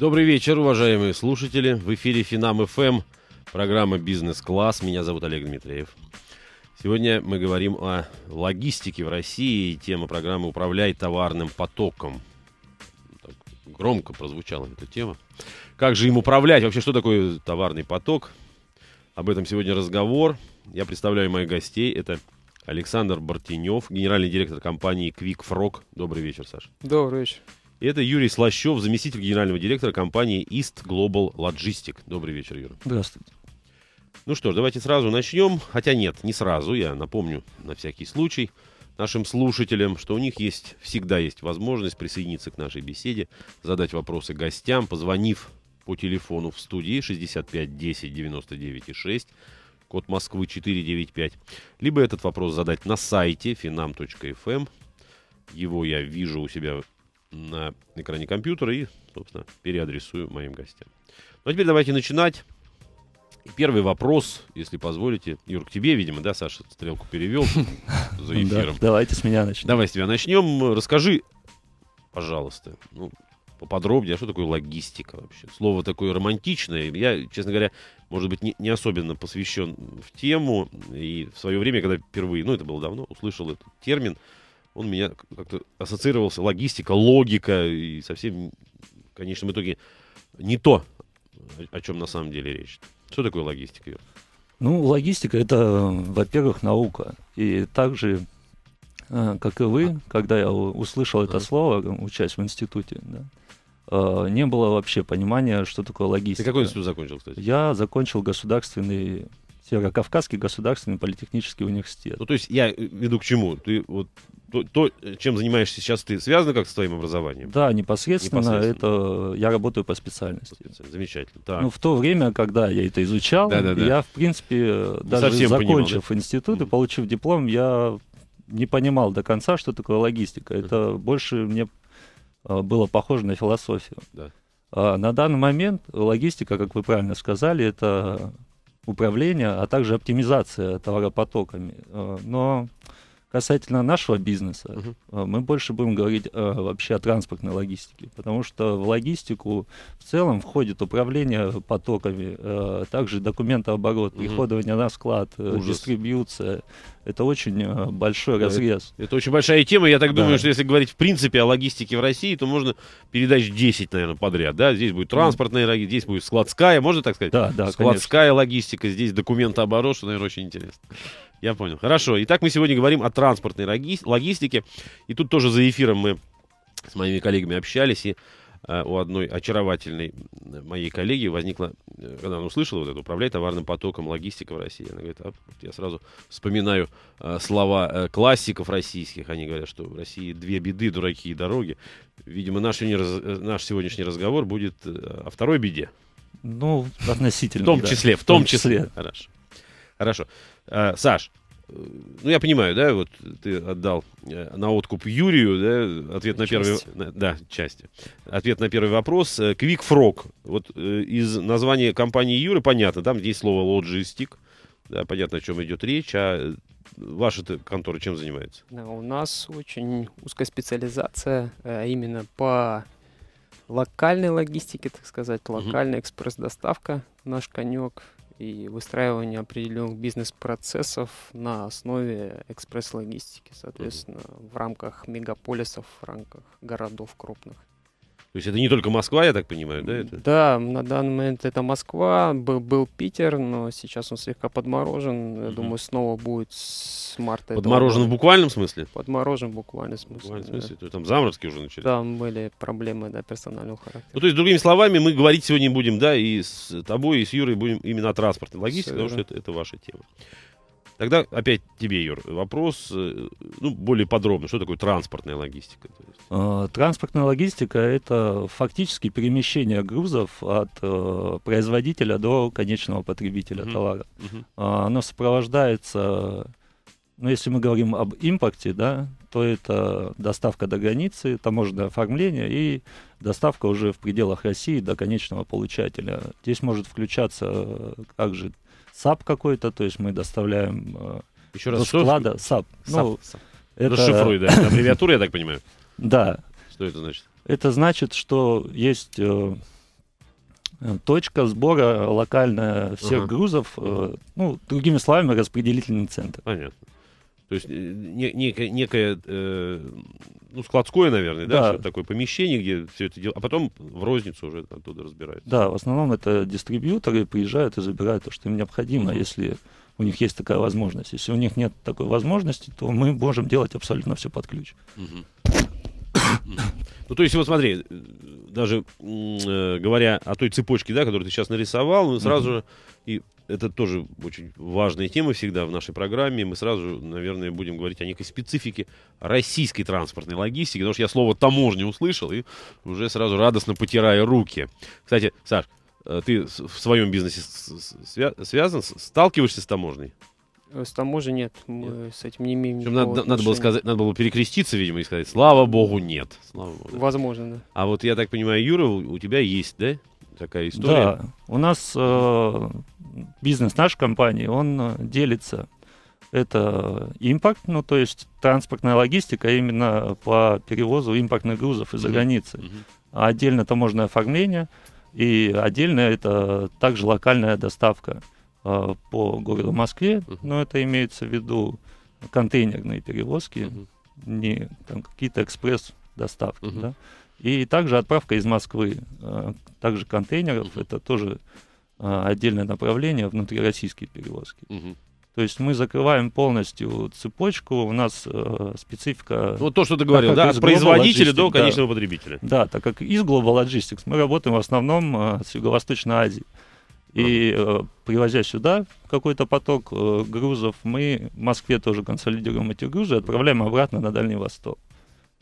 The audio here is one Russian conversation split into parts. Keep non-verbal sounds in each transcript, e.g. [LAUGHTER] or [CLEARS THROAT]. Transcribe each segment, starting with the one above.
Добрый вечер, уважаемые слушатели. В эфире Финам ФМ, программа «Бизнес-класс». Меня зовут Олег Дмитриев. Сегодня мы говорим о логистике в России. Тема программы «Управляй товарным потоком». Так громко прозвучала эта тема. Как же им управлять? Вообще, что такое товарный поток? Об этом сегодня разговор. Я представляю моих гостей. Это Александр Бартенев, генеральный директор компании Quick Добрый вечер, Саша. Добрый вечер. Это Юрий Слащев, заместитель генерального директора компании East Global Logistic. Добрый вечер, Юра. Здравствуйте. Ну что ж, давайте сразу начнем. Хотя нет, не сразу. Я напомню на всякий случай нашим слушателям, что у них есть всегда есть возможность присоединиться к нашей беседе, задать вопросы гостям, позвонив по телефону в студии 65 10 99 6, код Москвы 495, либо этот вопрос задать на сайте finam.fm. Эм. Его я вижу у себя на экране компьютера и, собственно, переадресую моим гостям. Ну а теперь давайте начинать. Первый вопрос, если позволите. Юр, к тебе, видимо, да, Саша стрелку перевел [LAUGHS] за эфиром. Давайте с меня начнем. Давай с тебя начнем. Расскажи, пожалуйста, ну, поподробнее, а что такое логистика вообще? Слово такое романтичное. Я, честно говоря, может быть, не, не особенно посвящен в тему. И в свое время, когда впервые, ну, это было давно, услышал этот термин, он меня как-то ассоциировался, логистика, логика, и совсем в конечном итоге не то, о чем на самом деле речь. Что такое логистика, Юр? Ну, логистика — это, во-первых, наука. И также, э, как и вы, когда я услышал это а. слово, э, учась в институте, да, э, не было вообще понимания, что такое логистика. Ты какой институт закончил, кстати? Я закончил государственный Северо-Кавказский государственный политехнический университет. Ну, то есть я веду к чему? Ты вот то, то, чем занимаешься сейчас ты, связано как с твоим образованием? Да, непосредственно. непосредственно. Это я работаю по специальности. Замечательно. Так. Ну, в то время, когда я это изучал, да, да, да. я, в принципе, э, Не даже Совсем закончив понимал, да? институт и получив диплом, я не понимал до конца, что такое логистика. Это больше мне э, было похоже на философию. Да. А на данный момент логистика, как вы правильно сказали, это управление, а также оптимизация товаропотоками. Э, но Касательно нашего бизнеса, угу. мы больше будем говорить э, вообще о транспортной логистике, потому что в логистику в целом входит управление потоками, э, также документооборот, угу. приходование на склад, э, дистрибьюция, это очень э, большой разрез. Это, это очень большая тема. Я так да. думаю, что если говорить в принципе о логистике в России, то можно передач 10, наверное, подряд. Да? Здесь будет транспортная логистика, здесь будет складская, можно так сказать? Да, да. Складская конечно. логистика, здесь документооборот, что, наверное, очень интересно. Я понял. Хорошо. Итак, мы сегодня говорим о транспортной логистике. И тут тоже за эфиром мы с моими коллегами общались и Э, у одной очаровательной моей коллеги возникла, э, когда она услышала вот это, управляй товарным потоком, логистика в России. Она говорит, а, я сразу вспоминаю э, слова классиков российских. Они говорят, что в России две беды, дураки и дороги. Видимо, наш, наш сегодняшний разговор будет о второй беде. Ну, относительно. В том числе, в том, числе. числе. Хорошо. Хорошо. Саш, ну, я понимаю, да, вот ты отдал э, на откуп Юрию, да, ответ на части. первый... Да, части. Ответ на первый вопрос. Э, Quick Frog. Вот э, из названия компании Юры понятно, там есть слово лоджистик, да, понятно, о чем идет речь, а ваша контора чем занимается? Да, у нас очень узкая специализация именно по локальной логистике, так сказать, локальная угу. экспресс-доставка, наш конек – и выстраивание определенных бизнес-процессов на основе экспресс-логистики, соответственно, в рамках мегаполисов, в рамках городов крупных. То есть это не только Москва, я так понимаю, да? Это? Да, на данный момент это Москва, был, был Питер, но сейчас он слегка подморожен. Я угу. думаю, снова будет с марта. Подморожен этого. в буквальном смысле? Подморожен в буквальном смысле. В буквальном смысле? Да. То есть там заморозки уже начались? Там были проблемы, да, персонального характера. Ну, то есть, другими словами, мы говорить сегодня будем, да, и с тобой, и с Юрой будем именно о транспортной логистике, потому что это, это ваша тема. Тогда опять тебе, Юр, вопрос э, ну, более подробно. Что такое транспортная логистика? Э, транспортная логистика — это фактически перемещение грузов от э, производителя до конечного потребителя угу. товара. Угу. Оно сопровождается но ну, если мы говорим об импорте, да, то это доставка до границы, таможенное оформление и доставка уже в пределах России до конечного получателя. Здесь может включаться также САП какой-то, то есть мы доставляем э, Еще раз, до склада САП. Ну, САП. Это... Зашифруй, да. Это аббревиатура, я так понимаю. Да. Что это значит? Это значит, что есть э, точка сбора локальная всех ага. грузов, э, ну, другими словами, распределительный центр. Понятно. То есть э, не, некое, некое э, ну, складское, наверное, да, да. такое помещение, где все это дело, а потом в розницу уже оттуда разбирают. Да, в основном это дистрибьюторы приезжают и забирают то, что им необходимо, если у них есть такая возможность. Если у них нет такой возможности, то мы можем делать абсолютно все под ключ. Ну, то есть, вот смотри, э, даже э, говоря о той цепочке, да, которую ты сейчас нарисовал, мы ну, сразу mm-hmm. и это тоже очень важная тема всегда в нашей программе. Мы сразу, наверное, будем говорить о некой специфике российской транспортной логистики, потому что я слово «таможня» услышал и уже сразу радостно потирая руки. Кстати, Саш, э, ты в своем бизнесе свя связан, сталкиваешься с таможней? Э, с таможней нет, мы нет. с этим не имеем Причем надо, отношения. надо было сказать, надо было перекреститься, видимо, и сказать, слава богу, нет. Слава богу, Возможно, да. А вот я так понимаю, Юра, у тебя есть, да, такая история? Да, у нас э, бизнес нашей компании, он э, делится. Это импорт, ну то есть транспортная логистика именно по перевозу импортных грузов из-за границы. Mm-hmm. отдельно таможенное оформление и отдельно это также локальная доставка э, по городу Москве, mm-hmm. но это имеется в виду контейнерные перевозки, mm-hmm. не там, какие-то экспресс-доставки. Mm-hmm. Да? И также отправка из Москвы, э, также контейнеров, mm-hmm. это тоже а, отдельное направление внутрироссийские перевозки. Угу. То есть мы закрываем полностью цепочку, у нас э, специфика... Ну, вот то, что ты говорил, да, от производителя до конечного да, потребителя. Да, так как из Global Logistics мы работаем в основном э, с Юго-Восточной Азии. И э, привозя сюда какой-то поток э, грузов, мы в Москве тоже консолидируем эти грузы отправляем обратно на Дальний Восток.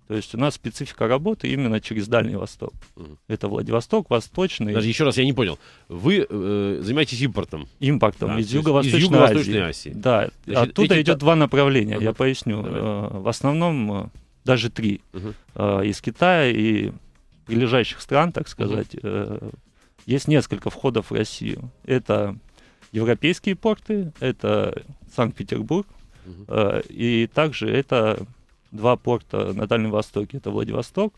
То есть у нас специфика работы именно через Дальний Восток. Угу. Это Владивосток, Восточный. Даже еще раз я не понял. Вы э, занимаетесь импортом? Импортом да, из Юго-Восточной юго Азии. Азии. Да, Значит, оттуда эти... идет два направления, угу. я поясню. Давай. Э, в основном э, даже три. Угу. из Китая и прилежащих стран, так сказать, угу. есть несколько входов в Россию. Это европейские порты, это Санкт-Петербург, угу. и также это два порта на Дальнем Востоке. Это Владивосток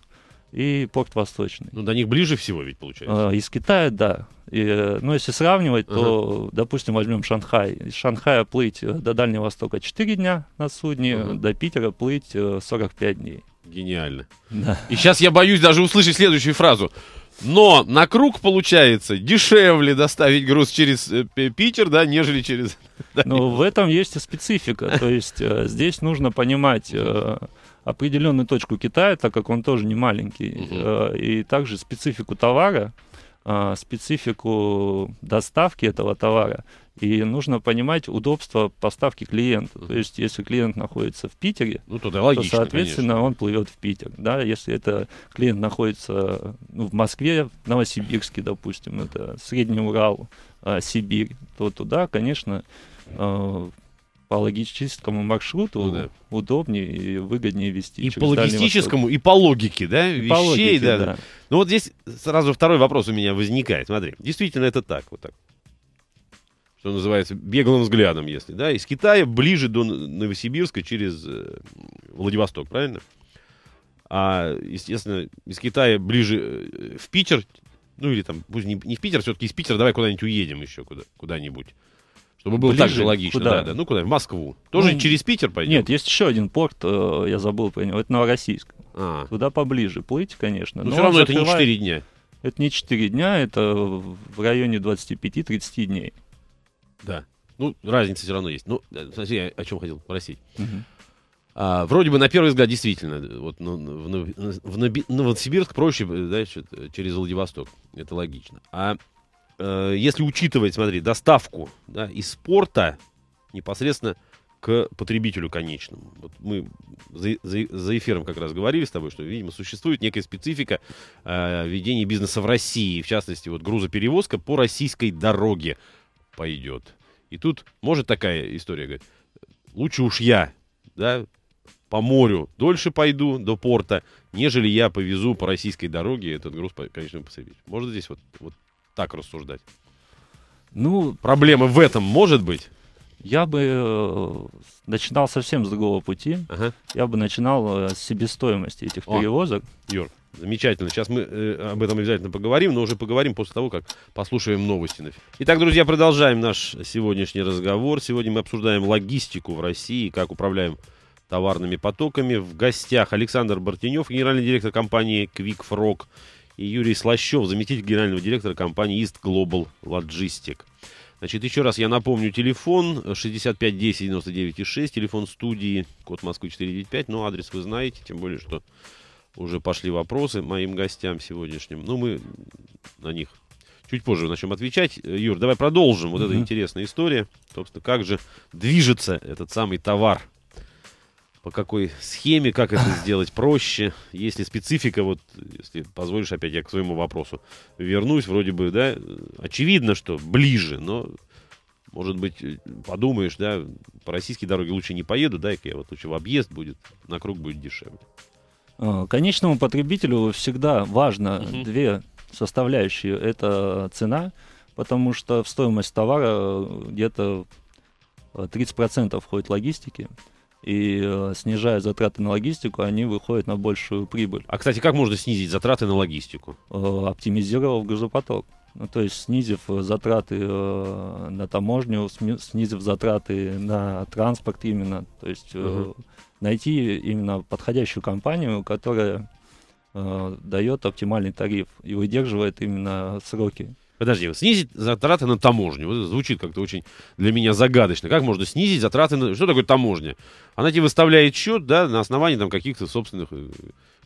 и порт Восточный. Ну, до них ближе всего ведь получается. А, из Китая, да. И, ну, если сравнивать, ага. то, допустим, возьмем Шанхай. Из Шанхая плыть э, до Дальнего Востока 4 дня на судне, ага. до Питера плыть 45 э, дней. Гениально. Да. И сейчас я боюсь даже услышать следующую фразу. Но на круг получается дешевле доставить груз через э, Питер, да, нежели через... [LAUGHS] Ну, в этом есть и специфика. То есть э, здесь нужно понимать э, определенную точку Китая, так как он тоже не маленький, угу. и также специфику товара, специфику доставки этого товара. И нужно понимать удобство поставки клиента. То есть, если клиент находится в Питере, ну, тогда логично, то, соответственно, конечно. он плывет в Питер. Да? Если это клиент находится ну, в Москве, в Новосибирске, допустим, это Средний Урал, а, Сибирь, то туда, конечно, а, по логистическому маршруту ну, да. удобнее и выгоднее вести. И по логистическому, и по логике, да, и вещей, по логике, да. да. Ну вот здесь сразу второй вопрос у меня возникает. Смотри, действительно это так, вот так что называется, беглым взглядом, если, да, из Китая ближе до Новосибирска через э, Владивосток, правильно? А, естественно, из Китая ближе э, в Питер, ну или там, пусть не, не в Питер, все-таки из Питера давай куда-нибудь уедем еще куда, куда-нибудь. Чтобы было Ближе, так же логично. Куда? Да, да. Ну куда? В Москву. Тоже ну, через Питер пойдем? Нет, есть еще один порт, э, я забыл про него, это Новороссийск. А. Туда поближе плыть, конечно. Ну, но, но все равно это не 4 дня. Это не 4 дня, это в районе 25-30 дней. Да. Ну, разница все равно есть. Ну, смотри, э, я о чем хотел попросить. Угу. А, вроде бы на первый взгляд действительно, э, вот ну, в, в, ну, в Новосибирск проще, да, э, через Владивосток, это логично. А э, если учитывать, смотри, доставку да, из порта непосредственно к потребителю конечному. Вот мы за, за, за эфиром как раз говорили с тобой, что, видимо, существует некая специфика э, ведения бизнеса в России, в частности, вот грузоперевозка по российской дороге пойдет. И тут может такая история, говорит, лучше уж я, да, по морю дольше пойду до порта, нежели я повезу по российской дороге этот груз по конечному потребителю. Можно здесь вот, вот так рассуждать? Ну, проблема в этом может быть? Я бы э, начинал совсем с другого пути. Ага. Я бы начинал э, с себестоимости этих О, перевозок. Юр, Замечательно. Сейчас мы э, об этом обязательно поговорим, но уже поговорим после того, как послушаем новости. Итак, друзья, продолжаем наш сегодняшний разговор. Сегодня мы обсуждаем логистику в России, как управляем товарными потоками. В гостях Александр Бартенев, генеральный директор компании QuickFrog, и Юрий Слащев, заместитель генерального директора компании East Global Logistic. Значит, еще раз я напомню, телефон 65 10 99 телефон студии, код Москвы 495, но адрес вы знаете, тем более, что уже пошли вопросы моим гостям сегодняшним. Ну, мы на них чуть позже начнем отвечать. Э, Юр, давай продолжим. Вот mm-hmm. эта интересная история. Собственно, как же движется этот самый товар? По какой схеме, как это [LAUGHS] сделать проще? есть ли специфика, вот, если позволишь, опять я к своему вопросу вернусь, вроде бы, да, очевидно, что ближе, но, может быть, э, подумаешь, да, по российской дороге лучше не поеду, дай-ка я вот лучше в объезд будет, на круг будет дешевле. Э, конечному потребителю всегда важно угу. две составляющие. Это цена, потому что в стоимость товара э, где-то 30% э, входит логистики. И снижая затраты на логистику, они выходят на большую прибыль. А, кстати, как можно снизить затраты на логистику? Оптимизировав газопоток. Ну, то есть снизив затраты на таможню, снизив затраты на транспорт именно. То есть угу найти именно подходящую компанию, которая э, дает оптимальный тариф и выдерживает именно сроки. Подожди, снизить затраты на таможню. Вот звучит как-то очень для меня загадочно. Как можно снизить затраты на... Что такое таможня? Она тебе выставляет счет, да, на основании там каких-то собственных э,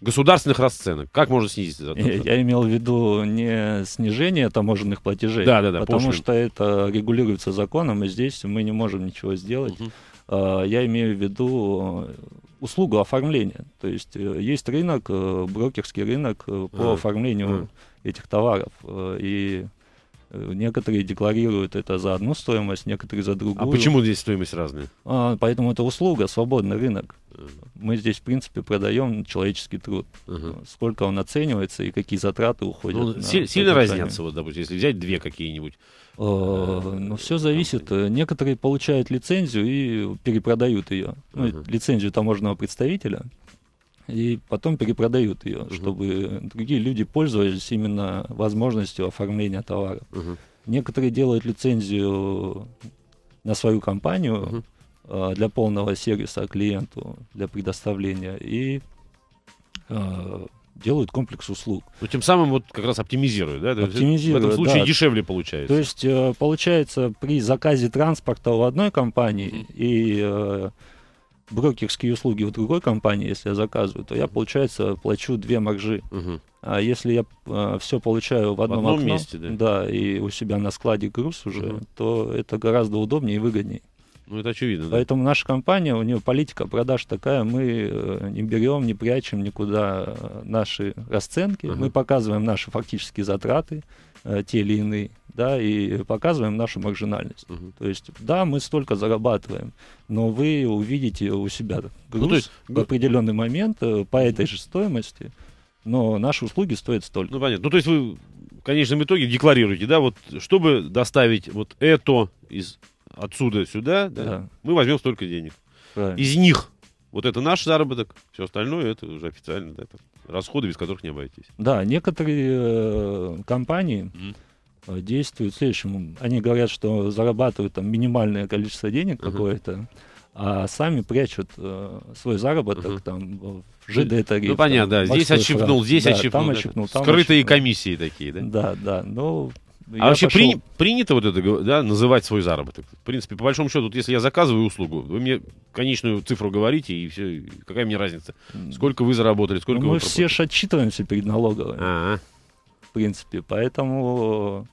государственных расценок. Как можно снизить э, затраты? Я, я имел в виду не снижение таможенных платежей. Да, да, да. Потому пошлин. что это регулируется законом, и здесь мы не можем ничего сделать. Угу. Э, я имею в виду э, услугу оформления. То есть э, есть рынок, брокерский рынок по оформлению этих товаров. И Некоторые декларируют это за одну стоимость, некоторые за другую. А почему здесь стоимость разная? А, поэтому это услуга, свободный рынок. Мы здесь, в принципе, продаем человеческий труд. uh Сколько он оценивается и какие затраты уходят. Ну, си- сильно разнятся, вот, допустим, если взять две какие-нибудь. Uh, ну, все зависит. Некоторые получают лицензию и перепродают ее. uh Ну, лицензию таможенного представителя и потом перепродают ее, угу. чтобы другие люди пользовались именно возможностью оформления товара. Угу. Некоторые делают лицензию на свою компанию угу. э, для полного сервиса клиенту, для предоставления, и э, делают комплекс услуг. Ну, тем самым вот как раз оптимизируют, да? Оптимизируют, В этом случае да. дешевле получается. То есть, э, получается, при заказе транспорта у одной компании угу. и... Э, брокерские услуги в другой компании, если я заказываю, то я, получается, плачу две маржи. Угу. А если я а, все получаю в одном, в одном окно, месте, да? да, и у себя на складе груз уже, угу. то это гораздо удобнее и выгоднее. Ну, это очевидно. Поэтому да? наша компания, у нее политика продаж такая, мы э, не берем, не прячем никуда э, наши расценки, угу. мы показываем наши фактические затраты, э, те или иные, да, и показываем нашу маржинальность. Угу. То есть, да, мы столько зарабатываем, но вы увидите у себя ну, груз ну, то есть... в определенный момент э, по этой же стоимости, но наши услуги стоят столько. Ну, понятно. Ну, то есть вы в конечном итоге декларируете, да, вот чтобы доставить вот это из отсюда сюда, да, да. мы возьмем столько денег. Правильно. Из них вот это наш заработок, все остальное это уже официально, да, это расходы, без которых не обойтись. Да, некоторые э, компании mm. Э, действуют следующим. Они говорят, что зарабатывают там минимальное количество денег какое-то, а сами прячут э, свой заработок uh-huh. там в ЖД тариф. Ну понятно, там, да. Здесь отщипнул, здесь да, отщипнул. Там да. там Скрытые отщипнул. комиссии такие, да? Да, да. Ну, а вообще пошел... при, принято вот это да, называть свой заработок? В принципе, по большому счету, вот если я заказываю услугу, вы мне конечную цифру говорите, и все, какая мне разница? Сколько вы заработали, сколько ну, вы Мы все же отчитываемся перед налоговой. А-а. В принципе, поэтому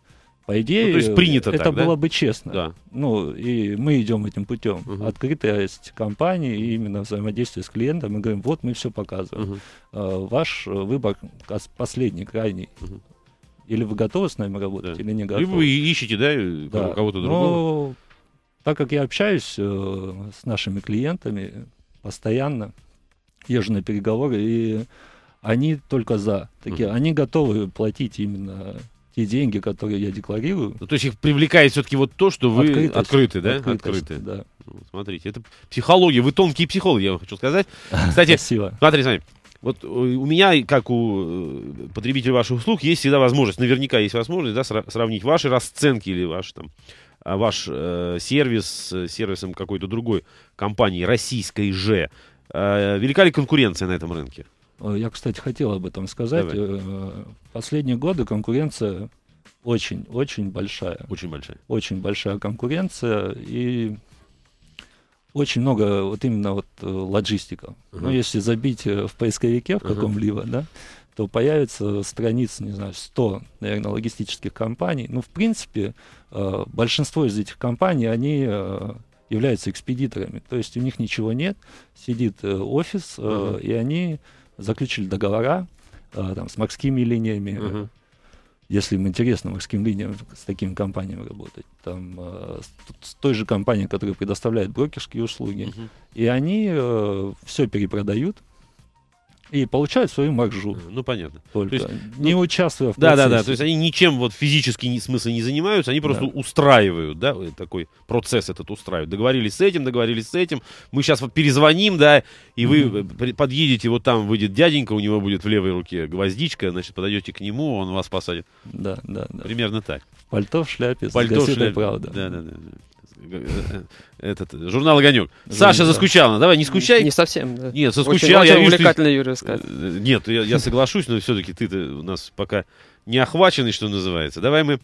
по идее, ну, то есть принято это так, было да? бы честно. Да. Ну, и мы идем этим путем. Угу. Открытость компании и именно взаимодействие с клиентом. Мы говорим, вот мы все показываем. Угу. ваш выбор последний, крайний. Угу. Или вы готовы с нами работать, да. или не готовы. Либо вы ищете, да, да. кого-то другого. Но, так как я общаюсь э, с нашими клиентами постоянно, езжу на переговоры, и они только за. Такие, угу. Они готовы платить именно те деньги, которые я декларирую. Ну, то есть их привлекает все-таки вот то, что вы открытость, открыты, да? Открытость, открыты. Да. Ну, вот, смотрите, это психология. Вы тонкие психологи, я вам хочу сказать. Кстати, Спасибо. смотри, смотри. Вот э, у меня, как у э, потребителя ваших услуг, есть всегда возможность, наверняка есть возможность, да, сравнить ваши расценки или ваш там а, ваш э, сервис с сервисом какой-то другой компании, российской же. Э, велика ли конкуренция на этом рынке? Э, я, кстати, хотел об этом сказать. Давай. Э, последние годы конкуренция очень, очень большая. Очень большая. Очень большая конкуренция и очень много вот именно вот э, логистика. Uh-huh. Ну, если забить в поисковике в каком-либо, uh-huh. да, то появится страниц, не знаю, 100, наверное, логистических компаний. Ну, в принципе, большинство из этих компаний, они являются экспедиторами. То есть у них ничего нет, сидит офис, uh-huh. и они заключили договора э, там, с морскими линиями. uh Если им интересно морским линиям с такими компаниями работать, там, э, с, той же компанией, которая предоставляет брокерские услуги, uh и они э, все перепродают, и получают свою маржу. Э, ну, понятно. Только. То есть, не ну, участвуя в процессе. Да-да-да, то есть они ничем вот физически, в смысле, не занимаются, они просто да. устраивают, да, э, такой процесс этот устраивают. Договорились с этим, договорились с этим, мы сейчас вот перезвоним, да, и вы mm-hmm. подъедете, вот там выйдет дяденька, у него будет в левой руке гвоздичка, значит, подойдете к нему, он вас посадит. Да-да-да. Примерно так. Пальто в шляпе, Пальто в шляпе «Правда». Да-да-да. Э, э, этот журнал «Огонек». Саша заскучал. Давай, не скучай. Не совсем, да. Нет, заскучал. Очень, я очень вижу, увлекательно, ты... Юрий, сказать. Э, нет, я, я соглашусь, но все-таки ты у нас пока не охваченный, что называется. Давай мы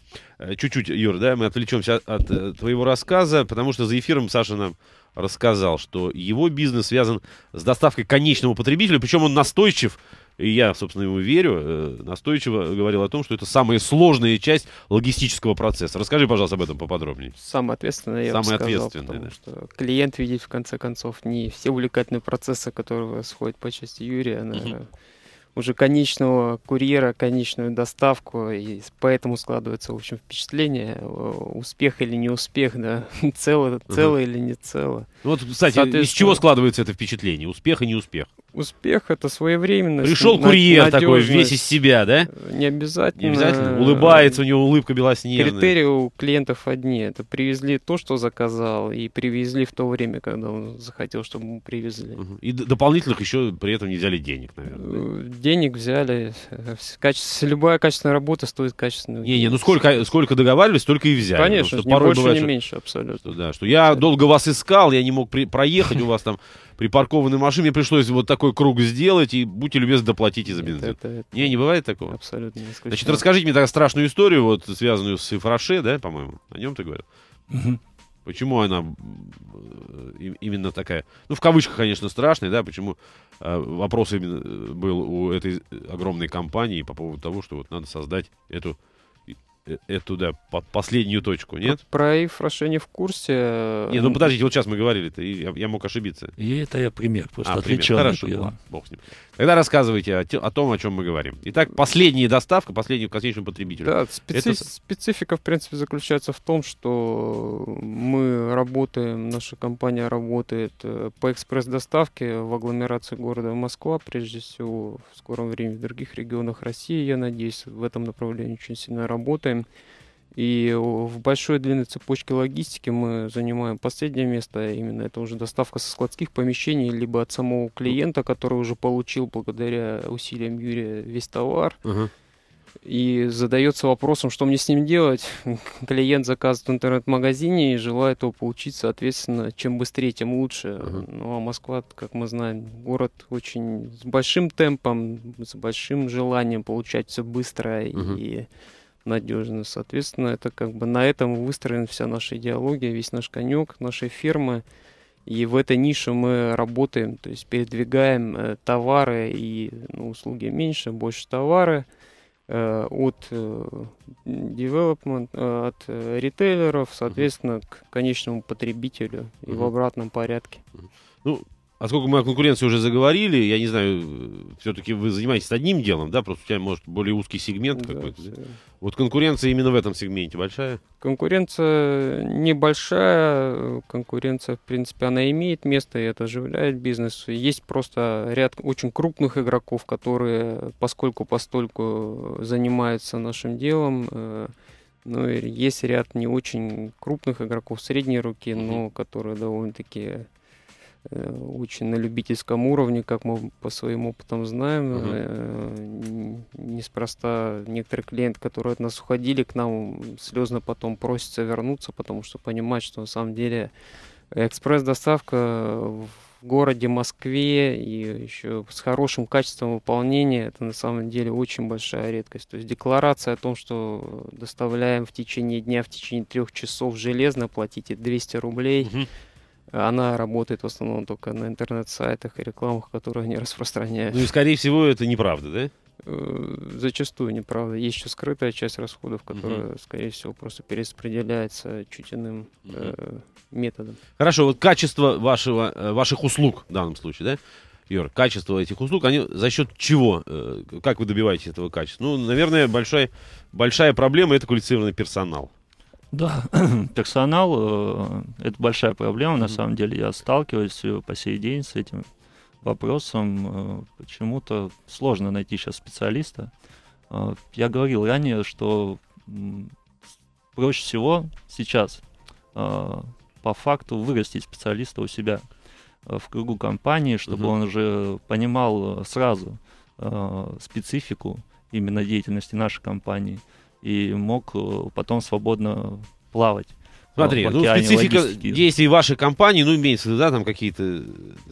чуть-чуть, Юр, да, мы отвлечемся от, от твоего рассказа, потому что за эфиром Саша нам рассказал, что его бизнес связан с доставкой конечного потребителя причем он настойчив и я, собственно, ему верю, э, настойчиво говорил о том, что это самая сложная часть логистического процесса. Расскажи, пожалуйста, об этом поподробнее. Самое ответственное, я Самое ответственное, потому да. что клиент видит, в конце концов, не все увлекательные процессы, которые сходят по части Юрия, а, на... Угу уже конечного курьера, конечную доставку, и поэтому складывается, в общем, впечатление, э, успех или не успех, да, [LAUGHS] цело, цело угу. или не цело. Вот, кстати, из чего складывается это впечатление, успех и неуспех? Успех — это своевременность. Пришел курьер такой, весь из себя, да? Не обязательно. Не обязательно? Улыбается, у него улыбка белоснежная. Критерии у клиентов одни. Это привезли то, что заказал, и привезли в то время, когда он захотел, чтобы мы привезли. Угу. И дополнительных еще при этом не взяли денег, наверное. Э, денег взяли. Э, Качество, любая качественная работа стоит качественную. Не, не, ну сколько, сколько договаривались, столько и взяли. Конечно, не больше, бывает, не меньше, абсолютно. Что, да, что я да. долго вас искал, я не мог при, проехать у вас там [LAUGHS] припаркованной машине, мне пришлось вот такой круг сделать, и будьте любезны, доплатите за бензин. Это, это, не, не бывает такого? Абсолютно не исключено. Значит, расскажите мне тогда страшную историю, вот связанную с Ифраше, да, по-моему, о нем ты говорил. Угу. Почему она э, именно такая, ну, в кавычках, конечно, страшная, да, почему а, вопрос именно э, был у этой э, огромной компании по поводу того, что вот надо создать эту Э, эту, да, под последнюю точку, нет? Про Эйфроше в курсе. Э, Не, ну подождите, вот сейчас мы говорили-то, я, я мог ошибиться. И это я пример, просто а, Пример. Хорошо, ладно, бог с ним. Тогда рассказывайте о, о том, о чем мы говорим. Итак, последняя доставка, последнюю к конечному потребителю. Да, специ... это... специфика, в принципе, заключается в том, что мы работаем, наша компания работает э, по экспресс-доставке в агломерации города Москва, прежде всего в скором времени в других регионах России, я надеюсь, в этом направлении очень сильно работаем занимаем. И в большой длинной цепочке логистики мы занимаем последнее место. А именно это уже доставка со складских помещений, либо от самого клиента, который уже получил благодаря усилиям Юрия весь товар. Uh-huh. И задается вопросом, что мне с ним делать. [LAUGHS] Клиент заказывает в интернет-магазине и желает его получить, соответственно, чем быстрее, тем лучше. Uh-huh. Ну а Москва, как мы знаем, город очень с большим темпом, с большим желанием получать все быстро uh-huh. и надежно, Соответственно, это как бы на этом выстроена вся наша идеология, весь наш конек, наши фирмы. И в этой нише мы работаем, то есть передвигаем э, товары и ну, услуги меньше, больше товары э, от э, development, от ритейлеров, соответственно, к конечному потребителю и в обратном порядке. Ну, а сколько мы о конкуренции уже заговорили, я не знаю, все-таки вы занимаетесь одним делом, да, просто у тебя, может, более узкий сегмент какой-то. Да. Вот конкуренция именно в этом сегменте большая? Конкуренция небольшая, конкуренция, в принципе, она имеет место, и это оживляет бизнес. Есть просто ряд очень крупных игроков, которые поскольку-постольку занимаются нашим делом, э, ну, есть ряд не очень крупных игроков средней руки, но которые довольно-таки Э, очень на любительском уровне, как мы по своим опытам знаем. Uh-huh. Неспроста некоторые клиенты, которые от нас уходили, к нам слезно потом просятся вернуться, потому что понимают, что на самом деле экспресс-доставка в городе Москве и еще с хорошим качеством выполнения, это на самом деле очень большая редкость. То есть декларация о том, что доставляем в течение дня, в течение трех часов железно, платите 200 рублей, Uh-huh она работает в основном только на интернет-сайтах и рекламах, которые они [LAUGHS] распространяют. Ну и, скорее всего, это неправда, да? Э, зачастую неправда. Есть еще скрытая часть расходов, которая, угу. скорее всего, просто перераспределяется чуть иным угу. э, методом. Хорошо, вот качество вашего, э, ваших услуг в данном случае, да? Юр, качество этих услуг, они за счет чего? Э, как вы добиваетесь этого качества? Ну, наверное, большая, большая проблема это квалифицированный персонал. Да, [CLEARS THROAT] персонал э, — это большая проблема, на самом деле. Я сталкиваюсь э, по сей день с этим вопросом. Э, почему-то сложно найти сейчас специалиста. Я говорил ранее, что проще всего сейчас по факту вырастить специалиста у себя в кругу компании, чтобы угу. он уже понимал сразу специфику именно деятельности нашей компании — и мог э, потом свободно плавать. Смотри, ну, специфика действий вашей компании, ну, имеется в виду, да, там какие-то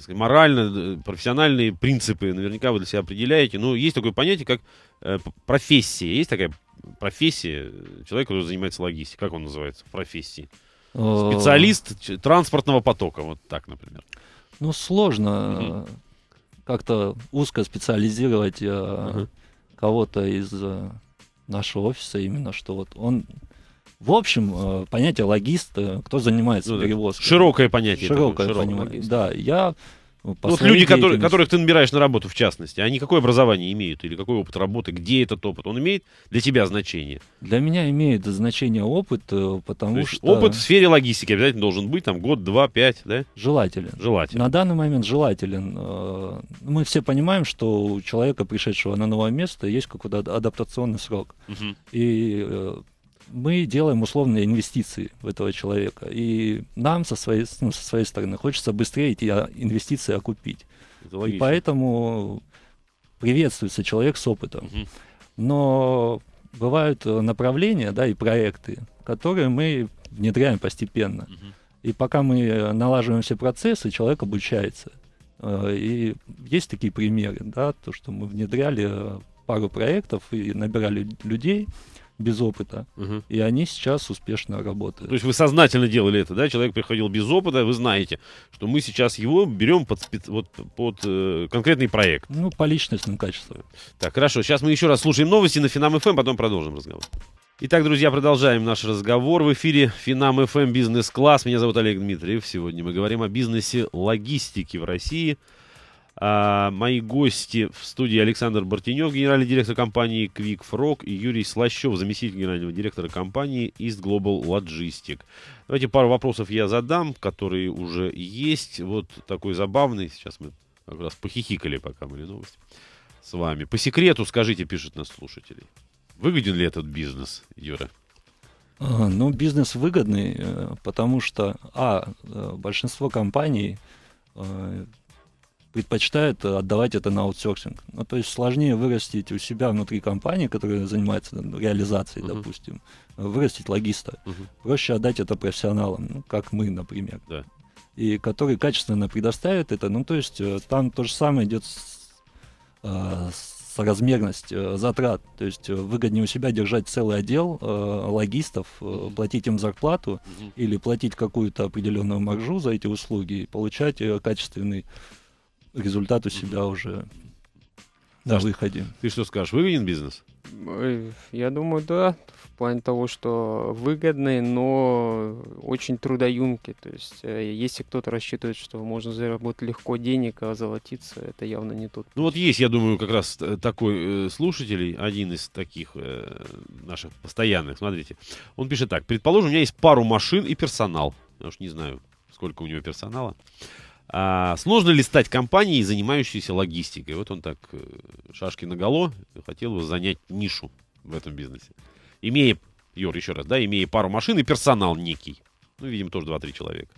морально, э, профессиональные принципы наверняка вы для себя определяете. Ну, есть такое понятие, как э, профессия. Есть такая профессия э, человека, который занимается логистикой. Как он называется профессии? Специалист транспортного потока, вот так, например. Ну, сложно как-то узко специализировать угу. кого-то из нашего офиса именно, что вот он... В общем, э, понятие логист, э, кто занимается ну, перевозкой. Широкое понятие. Широкое, такое, широкое понимание. Логист. Да, я ну, ну, вот люди, которые, которых ты набираешь на работу, в частности, они какое образование имеют или какой опыт работы, где этот опыт, он имеет для тебя значение? Для меня имеет значение опыт, э, потому что... Опыт в сфере логистики обязательно должен быть, там, год, два, пять, да? Желателен. Желателен. На данный момент желателен. Э, мы все понимаем, что у человека, пришедшего на новое место, есть какой-то адаптационный срок. Угу. И э, мы делаем условные инвестиции в этого человека. И нам со своей, ну, со своей стороны хочется быстрее эти а, инвестиции окупить. и поэтому приветствуется человек с опытом. Но бывают э, направления да, и проекты, которые мы внедряем постепенно. И пока мы налаживаем все процессы, человек обучается. Э, и есть такие примеры, да, то, что мы внедряли э, пару проектов и набирали людей, без опыта. Угу. И они сейчас успешно работают. То есть вы сознательно делали это, да? Человек приходил без опыта, вы знаете, что мы сейчас его берем под, вот, под э, конкретный проект. Ну, по личностным качествам. Так, хорошо. Сейчас мы еще раз слушаем новости на Финам ФМ, эм, потом продолжим разговор. Итак, друзья, продолжаем наш разговор. В эфире Финам ФМ эм Бизнес Класс. Меня зовут Олег Дмитриев. Сегодня мы говорим о бизнесе логистики в России – а, мои гости в студии Александр Бартенев, генеральный директор компании QuickFrog и Юрий Слащев, заместитель генерального директора компании East Global Logistics. Давайте пару вопросов я задам, которые уже есть. Вот такой забавный. Сейчас мы как раз похихикали, пока были новости с вами. По секрету скажите, пишет нас слушателей. Выгоден ли этот бизнес, Юра? А, ну, бизнес выгодный, э, потому что, а, э, большинство компаний э, предпочитают э, отдавать это на аутсорсинг. Ну, то есть сложнее вырастить у себя внутри компании, которая занимается там, реализацией, uh-huh. допустим, э, вырастить логиста. Uh-huh. Проще отдать это профессионалам, ну, как мы, например. Да. И которые качественно предоставят это. Ну, то есть э, там то же самое идет с, э, соразмерность э, затрат. То есть выгоднее у себя держать целый отдел э, логистов, э, платить им зарплату mm-hmm. или платить какую-то определенную маржу за эти услуги и получать э, качественный результат у себя уже на выходе. Ты что скажешь, выгоден бизнес? Я думаю, да, в плане того, что выгодный, но очень трудоемкий. То есть, э, если кто-то рассчитывает, что можно заработать легко денег, а золотиться, это явно не тот. Ну вот есть, я думаю, как раз э, такой э, слушатель, один из таких э, наших постоянных. Смотрите, он пишет так. Предположим, у меня есть пару машин и персонал. Я уж не знаю, сколько у него персонала. А сложно ли стать компанией, занимающейся логистикой? Вот он так э, шашки наголо хотел бы занять нишу в этом бизнесе. Имея, Юр, еще раз, да, имея пару машин и персонал некий. Ну, видимо, тоже 2-3 человека.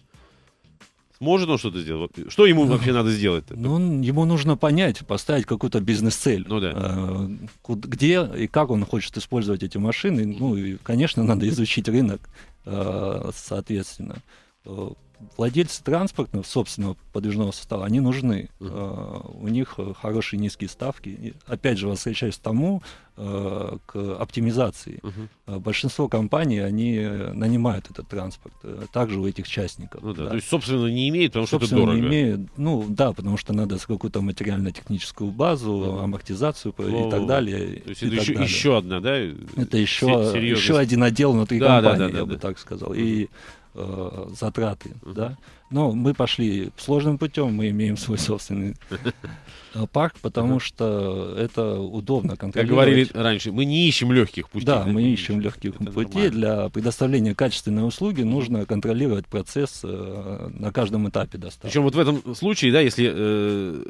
Сможет он что-то сделать? Что ему ну, вообще надо сделать? Ну, ему нужно понять, поставить какую-то бизнес-цель. Ну да. А, где и как он хочет использовать эти машины. Ну, и, конечно, надо изучить рынок, а, соответственно. Э, владельцы транспортного собственного подвижного состава, они нужны. А, у них э, хорошие низкие ставки. И, опять же, возвращаясь к тому, э, к оптимизации. mm большинство компаний, они э, нанимают этот транспорт. Также у этих частников. Ну, да. Да. То есть, собственно, не имеют, потому собственно, что это дорого. Не имеют, ну, да, потому что надо какую-то материально-техническую базу, mm амортизацию Слово. и так далее. То есть, это еще, далее. еще одна, да? Это еще, еще один отдел внутри да, компании, да, да, я да, бы да. так сказал. Mm-hmm. Э, затраты, да, но мы пошли сложным путем, мы имеем свой собственный э, парк, потому что это удобно контролировать. Как говорили раньше, мы не ищем легких путей. Да, мы ищем легких путей. Для предоставления качественной услуги нужно контролировать процесс э, на каждом этапе доставки. Причем вот в этом случае, да, если э,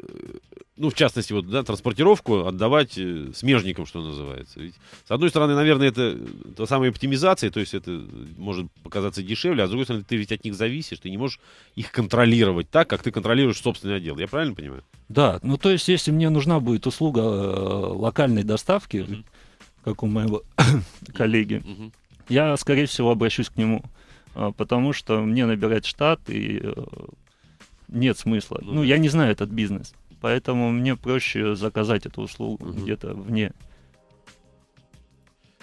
ну, в частности, вот, да, транспортировку отдавать э, смежникам, что называется. Ведь, с одной стороны, наверное, это та самая оптимизация, то есть это может показаться дешевле, а с другой стороны, ты ведь от них зависишь, ты не можешь их контролировать так, как ты контролируешь собственный отдел. Я правильно понимаю? Да, ну то есть, если мне нужна будет услуга э, локальной доставки, uh-huh. как у моего [COUGHS] коллеги, uh-huh. я, скорее всего, обращусь к нему, э, потому что мне набирать штат и э, нет смысла. Uh-huh. Ну, ну я не знаю этот бизнес, поэтому мне проще заказать эту услугу uh-huh. где-то вне.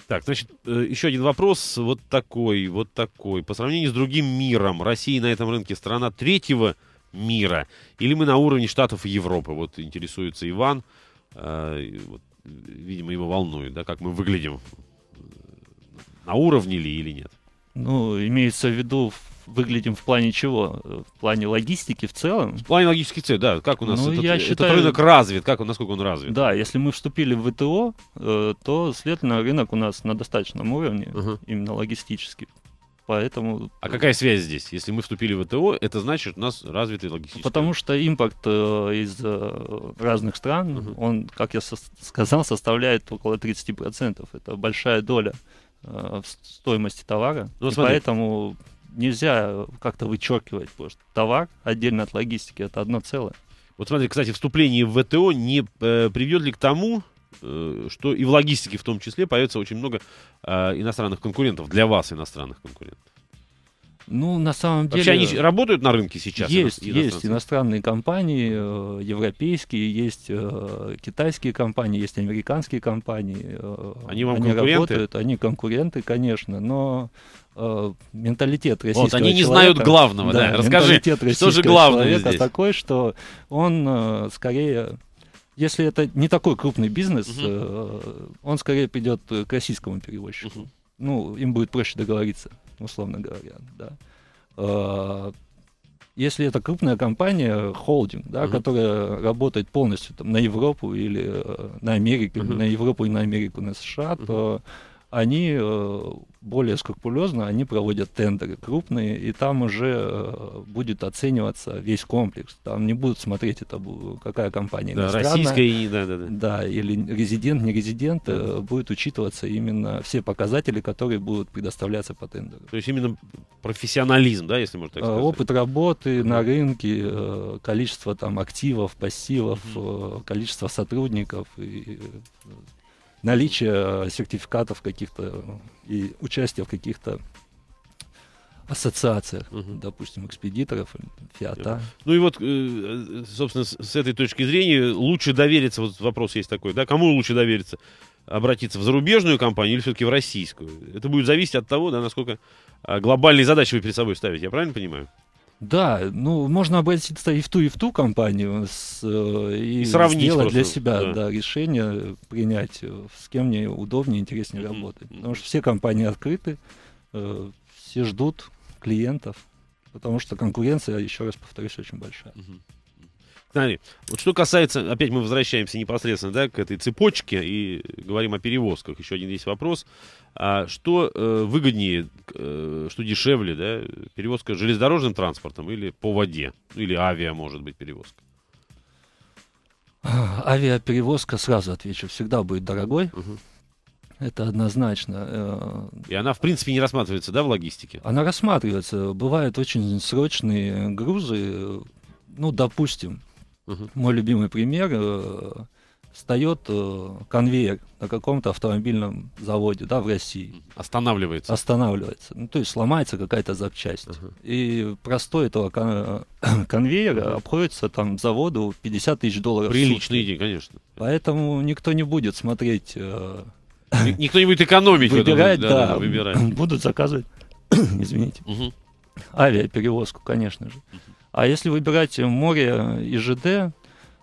Так, значит, э, еще один вопрос. Вот такой, вот такой. По сравнению с другим миром, Россия на этом рынке страна третьего мира. Или мы на уровне Штатов и Европы? Вот интересуется Иван. Э, вот, видимо, его волнует, да, как мы выглядим. Э, на уровне ли или нет? Ну, имеется в виду выглядим в плане чего? В плане логистики в целом? В плане логистики в целом, да. Как у нас ну, этот, я считаю, этот рынок развит? Как, насколько он развит? Да, если мы вступили в ВТО, э, то, следовательно, рынок у нас на достаточном уровне, uh именно логистически. Поэтому... А какая связь здесь? Если мы вступили в ВТО, это значит, у нас развитый логистический... Потому что импорт э, из э, разных стран, uh он, как я со- сказал, составляет около 30%. Это большая доля э, в стоимости товара. Ну, и поэтому нельзя э, как-то вычеркивать, потому что товар отдельно от логистики это одно целое. Вот смотри, кстати, вступление в ВТО не э, приведет ли к тому, э, что и в логистике в том числе появится очень много э, иностранных конкурентов, для вас иностранных конкурентов? Ну, на самом деле... Вообще они работают на рынке сейчас? Есть, иностранные? есть иностранные компании, э, европейские, есть э, китайские компании, есть американские компании. Э, они вам они конкуренты? Работают, они конкуренты, конечно, но менталитет российского Вот, они не человека, знают главного, да. да. Расскажи, что же главное здесь? такой, что он скорее если это не такой крупный бизнес, угу. Uh он скорее придет к российскому перевозчику. Угу. Ну, им будет проще договориться условно говоря, да. А, если это крупная компания, холдинг, да, uh-huh. которая работает полностью там, на Европу или э, на Америку, uh-huh. на Европу и на Америку, на США, uh-huh. то они э, более скрупулезно, они проводят тендеры крупные, и там уже э, будет оцениваться весь комплекс. Там не будут смотреть, это какая компания да, российская и, да, да, да. да, или резидент, не резидент, э, да. будет учитываться именно все показатели, которые будут предоставляться по тендеру. То есть именно профессионализм, да, если можно так сказать? Опыт работы да. на рынке, количество там активов, пассивов, количество сотрудников и наличие э, сертификатов каких-то э, и участие в каких-то ассоциациях, угу. допустим, экспедиторов, э, ФИАТа. Ну и вот, собственно, с этой точки зрения лучше довериться, вот вопрос есть такой, да, кому лучше довериться? обратиться в зарубежную компанию или все-таки в российскую? Это будет зависеть от того, да, насколько а, глобальные задачи вы перед собой ставите, я правильно понимаю? Да, ну можно обойтись и в ту, и в ту компанию с, э, и, и сравнить сделать тоже, для себя да. Да, решение, принять, э, с кем мне удобнее, интереснее mm-hmm. работать. Потому что все компании открыты, э, все ждут клиентов, потому что конкуренция, еще раз повторюсь, очень большая. Mm-hmm. Смотри, вот что касается, опять мы возвращаемся непосредственно да, к этой цепочке и говорим о перевозках. Еще один есть вопрос. А что э, выгоднее, э, что дешевле, да, перевозка железнодорожным транспортом или по воде? Ну, или авиа, может быть, перевозка? А, авиаперевозка, сразу отвечу, всегда будет дорогой. Угу. Это однозначно. Э, и она, в принципе, не рассматривается, да, в логистике? Она рассматривается. Бывают очень срочные грузы. Ну, допустим, Угу. Мой любимый пример. Э, встает э, конвейер на каком-то автомобильном заводе, да, в России. Останавливается. Останавливается. Ну, то есть сломается какая-то запчасть. uh И простой этого кон- [COUGHS] конвейера uh обходится там заводу 50 тысяч долларов. Приличные деньги, конечно. Поэтому никто не будет смотреть. Э, никто не будет экономить. Выбирать, этом, да, да, да, выбирать. [COUGHS] Будут заказывать, [COUGHS] извините, uh авиаперевозку, конечно же. uh а если выбирать море э, и ЖД,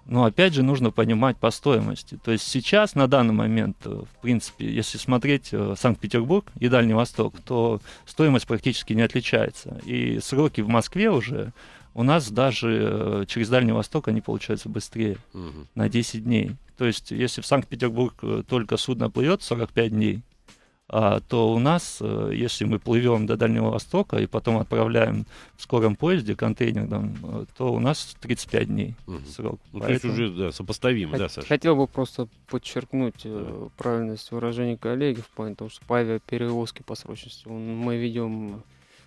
ну опять же нужно понимать по стоимости. То есть сейчас, на данный момент, э, в принципе, если смотреть э, Санкт-Петербург и Дальний Восток, то стоимость практически не отличается. И сроки в Москве уже у нас даже через Дальний Восток они получаются быстрее угу. на 10 дней. То есть если в Санкт-Петербург только судно плывет 45 дней, а, то у нас, э, если мы плывем до Дальнего Востока и потом отправляем в скором поезде контейнером, э, то у нас 35 дней угу. срок. Ну, Поэтому... То есть уже да, сопоставим, Хот- да, Саша? Хотел бы просто подчеркнуть э, да. правильность выражения коллеги в плане того, что по авиаперевозке по срочности мы ведем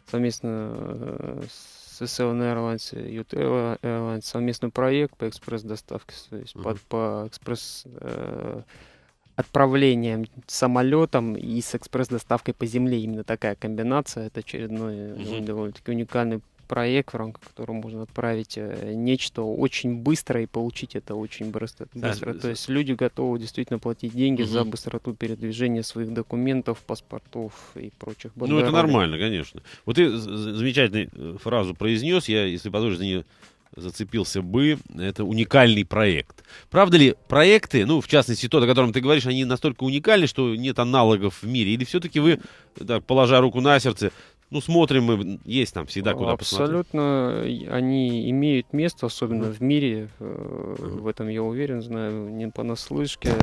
совместно с SLN Airlines и UT Airlines совместный проект по экспресс-доставке, то есть угу. под, по экспресс э, отправлением самолетом и с экспресс-доставкой по земле. Именно такая комбинация. Это очередной mm-hmm. довольно-таки уникальный проект, в рамках которого можно отправить э, нечто очень быстро и получить это очень быстро. Да, То есть люди готовы действительно платить деньги угу. за быстроту передвижения своих документов, паспортов и прочих. Бандеров. Ну это нормально, конечно. Вот ты замечательную э, фразу произнес, я, если позволишь, за нее зацепился бы. Это уникальный проект. Правда ли проекты, ну, в частности, тот, о котором ты говоришь, они настолько уникальны, что нет аналогов в мире? Или все-таки вы, так, положа руку на сердце, ну, смотрим мы, есть там всегда куда Абсолютно посмотреть. Абсолютно они имеют место, особенно в мире, э, в этом я уверен, знаю, не понаслышке.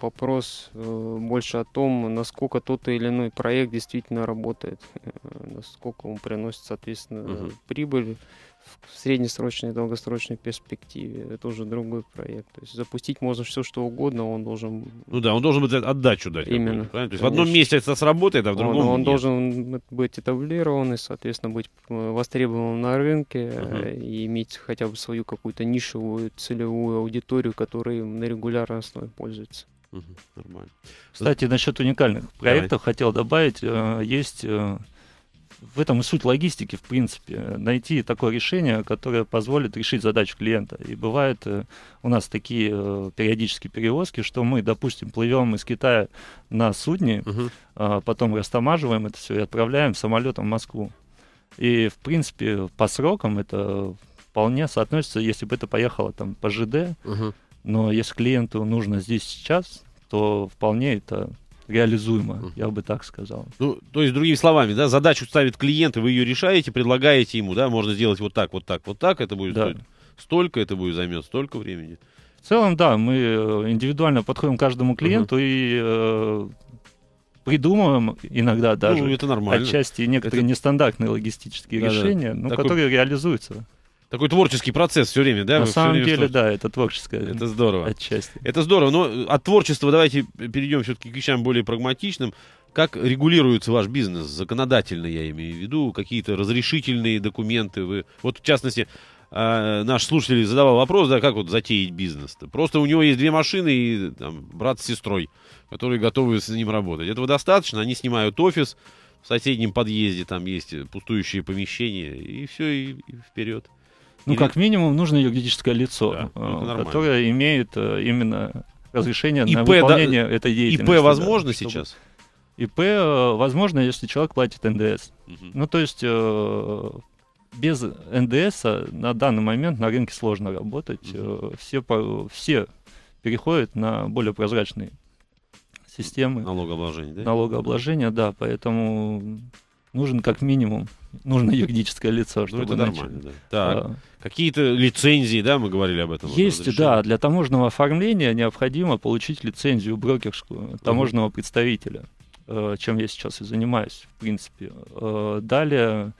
Вопрос э, больше о том, насколько тот или иной проект действительно работает, э, насколько он приносит, соответственно, прибыль в среднесрочной и долгосрочной перспективе. Это уже другой проект. То есть запустить можно все, что угодно, он должен... Ну да, он должен быть отдачу дать. Именно. То есть в одном месте это сработает, а в другом Он, он нет. должен быть этаблирован соответственно, быть э, востребованным на рынке uh-huh. и иметь хотя бы свою какую-то нишевую целевую аудиторию, которая на регулярной основе пользуется. Угу, нормально. Кстати, насчет уникальных Давай. проектов хотел добавить. Э, есть в этом и суть логистики, в принципе. Найти такое решение, которое позволит решить задачу клиента. И бывают э, у нас такие э, периодические перевозки, что мы, допустим, плывем из Китая на судне, угу. а потом растамаживаем это все и отправляем самолетом в Москву. И, в принципе, по срокам это вполне соотносится, если бы это поехало там по ЖД, угу. но если клиенту нужно здесь сейчас, то вполне это реализуемо, uh-huh. я бы так сказал. Ну, то есть, другими словами, да, задачу ставит клиент, и вы ее решаете, предлагаете ему, да, можно сделать вот так, вот так, вот так, это будет да. столько, это будет займет столько времени. В целом, да, мы э, индивидуально подходим к каждому клиенту uh-huh. и э, придумываем иногда ну, даже ну, это нормально. отчасти некоторые это... нестандартные логистические да, решения, да. Ну, Такой... которые реализуются. Такой творческий процесс все время, да? На Вы самом деле, да, это творческое. Это здорово. Отчасти. Это здорово. Но от творчества давайте перейдем все-таки к вещам более прагматичным. Как регулируется ваш бизнес? Законодательно я имею в виду. Какие-то разрешительные документы вы... Вот, в частности, а, наш слушатель задавал вопрос, да, как вот затеять бизнес-то? Просто у него есть две машины и там, брат с сестрой, которые готовы с ним работать. Этого достаточно. Они снимают офис в соседнем подъезде, там есть пустующие помещения, и все, и, и вперед. Ну, Или... как минимум, нужно юридическое лицо, да, э, которое имеет э, именно разрешение ИП, на выполнение да, этой деятельности. ИП возможно да, чтобы... сейчас? ИП э, возможно, если человек платит НДС. Угу. Ну, то есть э, без НДС а на данный момент на рынке сложно работать. все, все переходят на более прозрачные системы. Налогообложения, да? Налогообложения, да. Поэтому нужен как минимум нужно [LAUGHS] юридическое лицо, чтобы ну, это начали. нормально, да. Так. А, Какие-то лицензии, да, мы говорили об этом? Есть, да. Для таможенного оформления необходимо получить лицензию брокерскую таможенного mm представителя, э, чем я сейчас и занимаюсь, в принципе. Э, далее,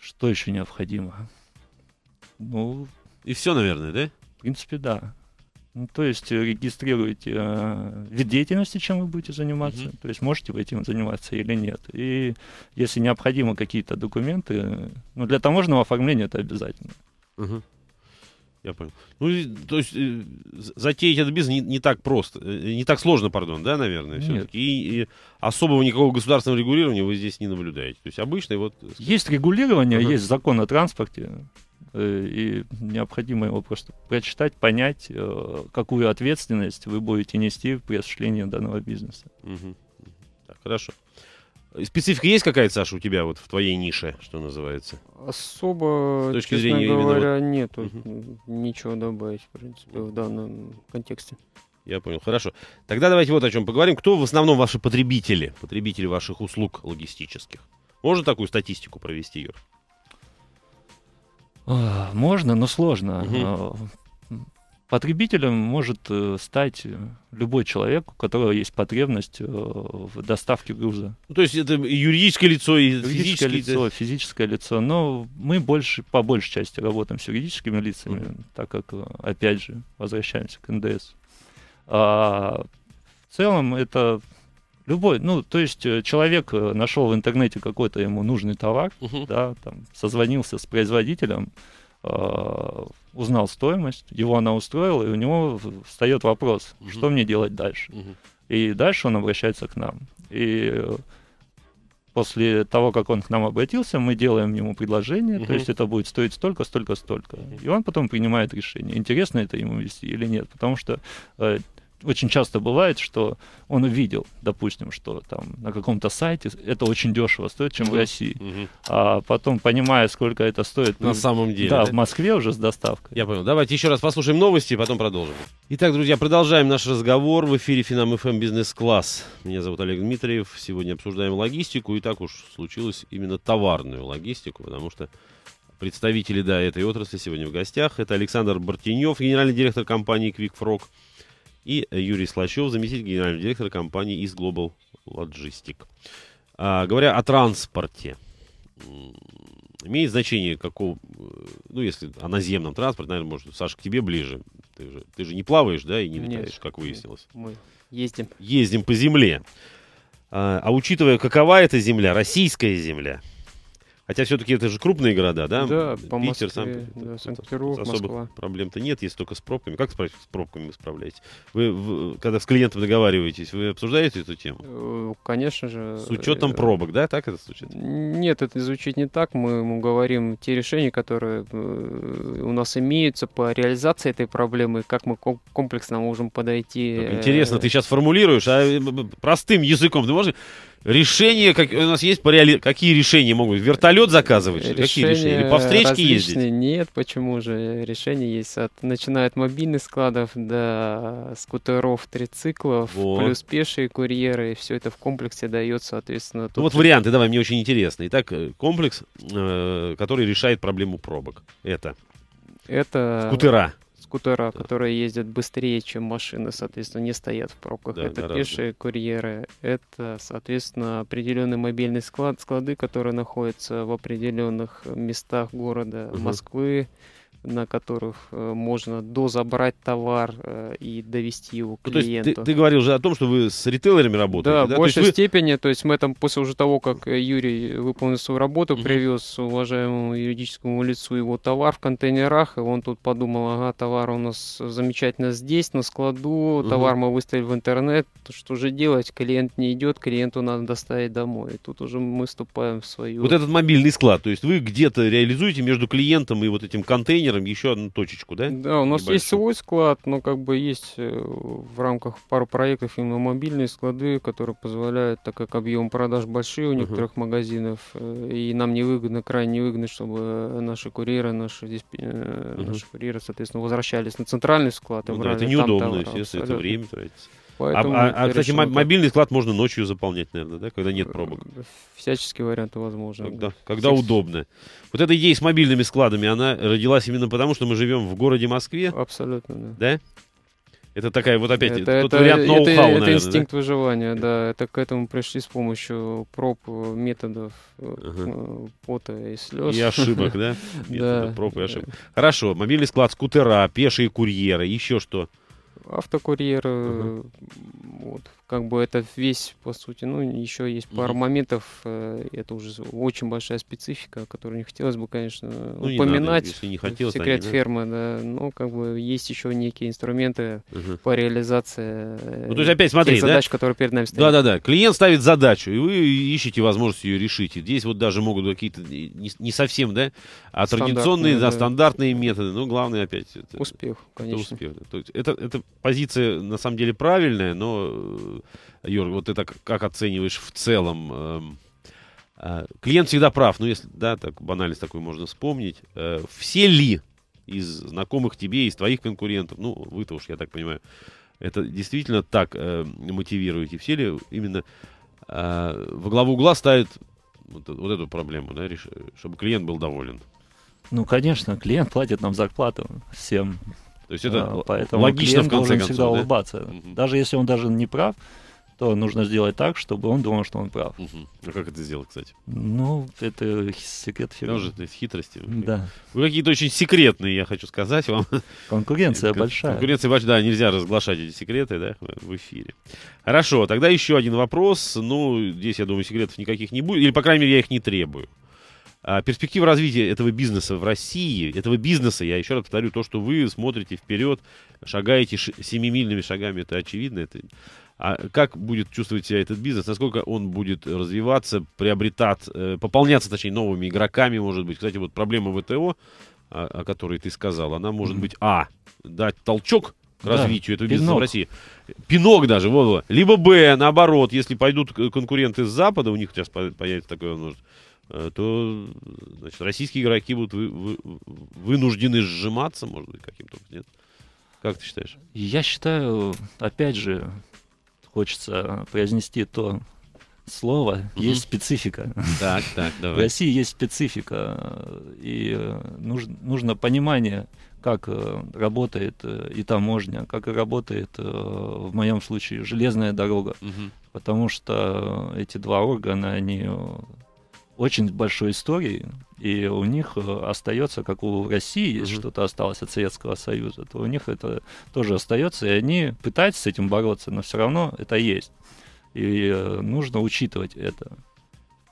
что еще необходимо? Ну... И все, наверное, да? В принципе, да. Ну, то есть э, регистрируете э, вид деятельности, чем вы будете заниматься, mm-hmm. то есть можете вы этим заниматься или нет. И если необходимы какие-то документы, ну, для таможенного оформления это обязательно. Mm-hmm. Я понял. Ну, то есть э, затеять этот бизнес не, не так просто, э, не так сложно, пардон, да, наверное, все-таки. И, и особого никакого государственного регулирования вы здесь не наблюдаете. То есть обычный вот... Есть регулирование, uh-huh. есть закон о транспорте. Э, и необходимо его просто прочитать, понять, э, какую ответственность вы будете нести при осуществлении данного бизнеса. Угу. Так, хорошо. Специфика есть какая-то, Саша, у тебя вот в твоей нише, что называется? Особо, С точки честно зрения говоря, вот... нет угу. ничего добавить, в принципе, в данном контексте. Я понял, хорошо. Тогда давайте вот о чем поговорим. Кто в основном ваши потребители, потребители ваших услуг логистических? Можно такую статистику провести, Юр? А, можно, но сложно. Угу. Потребителем может э, стать э, любой человек, у которого есть потребность э, в доставке груза. то есть это юридическое лицо и физическое, лицо, физическое лицо. Но мы больше по большей части работаем с юридическими лицами, угу. так как опять же возвращаемся к НДС. А, в целом это Любой, ну, то есть э, человек э, нашел в интернете какой-то ему нужный товар, угу. да, там, созвонился с производителем, э, узнал стоимость, его она устроила, и у него встает вопрос, угу. что мне делать дальше. Угу. И дальше он обращается к нам. И э, после того, как он к нам обратился, мы делаем ему предложение, угу. то есть это будет стоить столько, столько, столько. И он потом принимает решение, интересно это ему вести или нет, потому что э, очень часто бывает, что он увидел, допустим, что там на каком-то сайте это очень дешево стоит, чем в России. Угу. А потом, понимая, сколько это стоит... На ну, самом деле. Да, в Москве уже с доставкой. Я понял. Давайте еще раз послушаем новости и потом продолжим. Итак, друзья, продолжаем наш разговор. В эфире Финам ФМ Бизнес Класс. Меня зовут Олег Дмитриев. Сегодня обсуждаем логистику. И так уж случилось именно товарную логистику, потому что представители да, этой отрасли сегодня в гостях. Это Александр Бартенев, генеральный директор компании QuickFrog и Юрий Слащев, заместитель генерального директора компании из Global Logistic. А, говоря о транспорте, имеет значение, какого, э, ну, если о наземном транспорте, наверное, может, Саша, к тебе ближе. Ты же, ты же не плаваешь, да, и не летаешь, Нет, как выяснилось. Мы ездим. Ездим по земле. А, а учитывая, какова эта земля, российская земля – Хотя все-таки это же крупные города, да? Да, по Питер, Москве, сам, да, Санкт-Петербург, Особых Москва. проблем-то нет, есть только с пробками. Как с пробками вы справляетесь? Вы, вы, когда с клиентом договариваетесь, вы обсуждаете эту тему? Э, конечно же. С учетом э, пробок, да, так это звучит? Нет, это звучит не так. Мы ему говорим те решения, которые э, у нас имеются по реализации этой проблемы, как мы комплексно можем подойти. Так, интересно, ты сейчас формулируешь, а простым языком ты можешь Решения, как, у нас есть по реали... какие решения могут быть? Вертолет заказывать? Решения какие решения? Или по встречке различные. ездить? Нет, почему же? Решения есть от, начиная от мобильных складов до скутеров трициклов, вот. плюс пешие курьеры. и Все это в комплексе дает, соответственно. Ну вот варианты, давай, мне очень интересно. Итак, э, комплекс, э, который решает проблему пробок. Это? Это... Скутера скутера, да. которые ездят быстрее, чем машины, соответственно, не стоят в пробках. Да, это пешие курьеры. Это, соответственно, определенный мобильный склад, склады, которые находятся в определенных местах города угу. Москвы на которых э, можно дозабрать товар э, и довести его к клиенту. то есть ты, ты говорил уже о том, что вы с ритейлерами работаете. Да, да? в большей то вы... степени. То есть мы там после уже того, как э, Юрий выполнил свою работу, привез уважаемому юридическому лицу его товар в контейнерах, и он тут подумал, ага, товар у нас замечательно здесь, на складу, товар мы выставили в интернет, что же делать? Клиент не идет, клиенту надо доставить домой. И тут уже мы вступаем в свою... Вот этот мобильный склад, то есть вы где-то реализуете между клиентом и вот этим контейнером планируем еще одну точечку, да? Да, у нас Небольшую. есть свой склад, но как бы есть э, в рамках пару проектов именно мобильные склады, которые позволяют, так как объем продаж большие у некоторых uh-huh. магазинов, э, и нам невыгодно, крайне невыгодно, чтобы э, наши курьеры, наши, здесь, uh-huh. наши курьеры, соответственно, возвращались на центральный склад. Ну, да, это неудобно, естественно, это время тратится. Поэтому а, а, а кстати, решено, мобильный склад можно ночью заполнять, наверное, да, когда нет пробок? Всяческие варианты возможны. Когда, когда Всяч... удобно. Вот эта идея с мобильными складами, она родилась именно потому, что мы живем в городе Москве. Абсолютно, да. Да? Это такая вот опять это, тот это, вариант ноу-хау, это, наверное, это инстинкт да? выживания, да. Это к этому пришли с помощью проб, методов э, ага. Э, пота и слез. И ошибок, да? [LAUGHS] Методов, да. Проб и ошибок. Хорошо, мобильный склад, скутера, пешие курьеры, еще что? автокурьер, угу. вот, как бы это весь, по сути, ну, еще есть пара mm-hmm. моментов, э, это уже очень большая специфика, которую не хотелось бы, конечно, ну, упоминать. Не надо, если не хотелось, секрет они, да? фермы, да. Но как бы есть еще некие инструменты uh-huh. по реализации. Ну, э, ну, то есть опять смотри, да? задач, которые перед нами стоят. Да-да-да. Клиент ставит задачу, и вы ищете возможность ее решить. И здесь вот даже могут какие-то не, не совсем, да, а традиционные, да, да, стандартные методы. Но ну, главное опять это успех, конечно. Это успех. То есть это это позиция на самом деле правильная, но э, Юр, вот ты так как оцениваешь в целом? Э, э, клиент всегда прав, ну если, да, так банальность такой можно вспомнить. Э, все ли из знакомых тебе, из твоих конкурентов, ну вы-то уж, я так понимаю, это действительно так э, мотивируете? Все ли именно э, во главу угла ставит вот, вот эту проблему, да, реш... чтобы клиент был доволен? Ну, конечно, клиент платит нам зарплату всем. То есть это а, поэтому логично в конце должен концов. всегда да? улыбаться. Угу. Даже если он даже не прав, то нужно сделать так, чтобы он думал, что он прав. Угу. А как это сделать, кстати? Ну, это секрет ну, фирмы. Тоже это хитрости. Да. Вы какие-то очень секретные, я хочу сказать вам. Конкуренция большая. Конкуренция большая, да, нельзя разглашать эти секреты, да, в эфире. Хорошо, тогда еще один вопрос. Ну, здесь, я думаю, секретов никаких не будет. Или, по крайней мере, я их не требую. А, Перспективы развития этого бизнеса в России, этого бизнеса, я еще раз повторю, то, что вы смотрите вперед, шагаете семимильными шагами, это очевидно. Это... А как будет чувствовать себя этот бизнес? Насколько он будет развиваться, приобретать, э, пополняться, точнее, новыми игроками, может быть? Кстати, вот проблема ВТО, а, о которой ты сказал, она может быть, а, дать толчок к развитию да, этого бизнеса пинок. в России. Пинок даже, вот, вот. Либо Б, наоборот, если пойдут конкуренты с Запада, у них сейчас появится такое, может, Э, то значит, российские игроки будут вы, вы, вынуждены сжиматься, может быть, каким-то нет Как ты считаешь? Я считаю, опять же, хочется произнести то слово, Mm-hmm. есть специфика. Так, так, давай. В России есть специфика, э, и э, нужно, нужно понимание, как работает и таможня, как работает, в моем случае, железная дорога. Mm-hmm. Потому что эти два органа, они очень большой историей, и у них э, остается, как у России mm-hmm. что-то осталось от Советского Союза, то у них это тоже остается, и они пытаются с этим бороться, но все равно это есть. И э, нужно учитывать это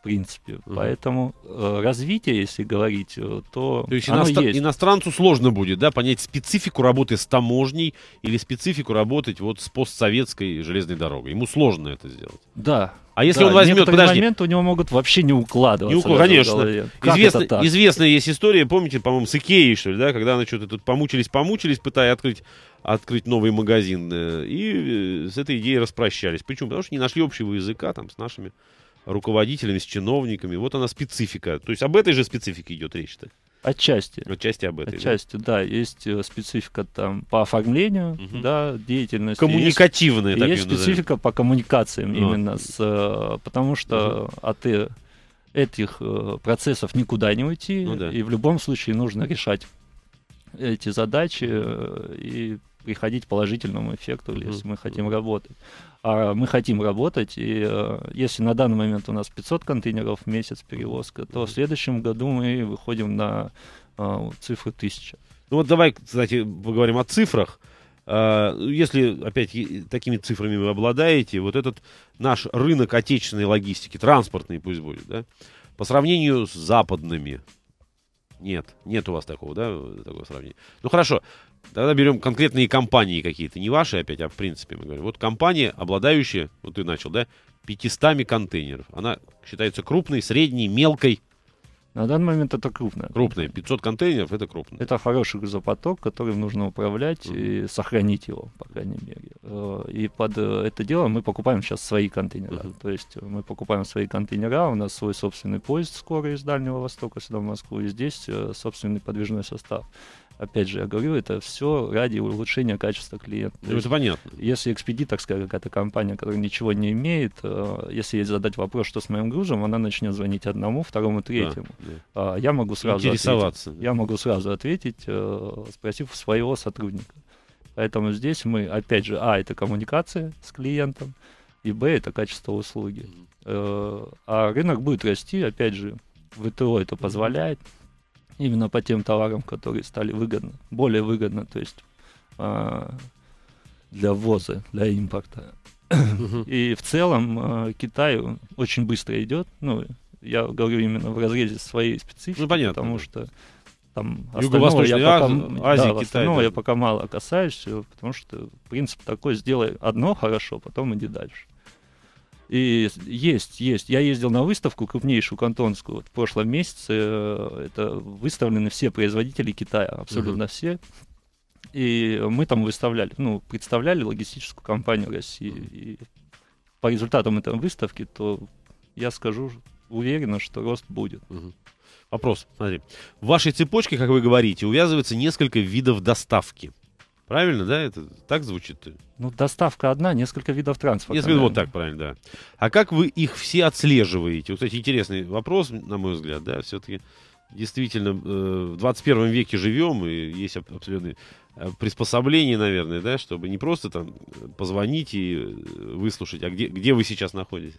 в принципе. Угу. Поэтому э, развитие, если говорить, э, то, то есть, оно иностран- есть. иностранцу сложно будет, да, понять специфику работы с таможней или специфику работать вот с постсоветской железной дорогой. Ему сложно это сделать. Да. А если да, он возьмет, подожди. момент у него могут вообще не укладываться. Не укладываться, конечно. Известно, известная есть история, помните, по-моему, с Икеей, что ли, да, когда она что-то тут помучились-помучились, пытая открыть открыть новый магазин. Э, и э, с этой идеей распрощались. Почему? Потому что не нашли общего языка там с нашими руководителями, с чиновниками. Вот она специфика. То есть об этой же специфике идет речь-то. Отчасти. Отчасти об этой. Отчасти, да. да. Есть э, специфика там по оформлению, угу. да, деятельности. Коммуникативная, есть, так Есть специфика по коммуникациям ну. именно, с, э, потому что угу. от э, этих процессов никуда не уйти, ну, да. и в любом случае нужно решать эти задачи и приходить к положительному эффекту, угу. если мы хотим работать а мы хотим работать, и э, если на данный момент у нас 500 контейнеров в месяц перевозка, то в следующем году мы выходим на а, цифру 1000. Ну вот давай, кстати, поговорим о цифрах. А, если, опять, такими цифрами вы обладаете, вот этот наш рынок отечественной логистики, транспортный пусть будет, да, по сравнению с западными, нет, нет у вас такого, да, такого сравнения. Ну хорошо, Тогда берем конкретные компании какие-то, не ваши опять, а в принципе мы говорим. Вот компания, обладающая, вот ты начал, да, 500 контейнеров. Она считается крупной, средней, мелкой. На данный момент это крупная. Крупная. 500 контейнеров — это крупная. Это хороший грузопоток, которым нужно управлять uh-huh. и сохранить его, по крайней мере. Э, и под э, это дело мы покупаем сейчас свои контейнеры. Uh-huh. То есть мы покупаем свои контейнера, у нас свой собственный поезд скорый из Дальнего Востока сюда в Москву, и здесь э, собственный подвижной состав опять же, я говорю, это все ради улучшения качества клиента. Ну, это понятно. Если экспедиторская какая-то компания, которая ничего не имеет, э, если ей задать вопрос, что с моим грузом, она начнет звонить одному, второму, третьему. Да, да. Я могу сразу Интересоваться. Ответить. Я могу сразу ответить, э, спросив своего сотрудника. Поэтому здесь мы, опять же, а, это коммуникация с клиентом, и б, это качество услуги. Э, а рынок будет расти, опять же, ВТО это позволяет именно по тем товарам, которые стали выгодны, более выгодно, то есть э, для ввоза, для импорта. И в целом э, Китай очень быстро идет. Ну, я говорю именно в разрезе своей специфики, ну, понятно. потому что там остального я пока, Азия, да, Азия, Китай, да. я пока мало касаюсь, э, потому что принцип такой, сделай одно хорошо, потом иди дальше. И есть, есть. Я ездил на выставку крупнейшую кантонскую вот, в прошлом месяце. Это выставлены все производители Китая, абсолютно угу. все. И мы там выставляли, ну, представляли логистическую компанию России. И по результатам этой выставки, то я скажу уверенно, что рост будет. Угу. Вопрос, смотри. В вашей цепочке, как вы говорите, увязывается несколько видов доставки. Правильно, да? Это так звучит Ну, доставка одна, несколько видов транспорта. Несколько, вот так, правильно, да. А как вы их все отслеживаете? Вот, кстати, интересный вопрос, на мой взгляд, да, все-таки действительно э, в 21 веке живем, и есть абсолютные э, приспособления, наверное, да, чтобы не просто там позвонить и э, выслушать, а где, где вы сейчас находитесь.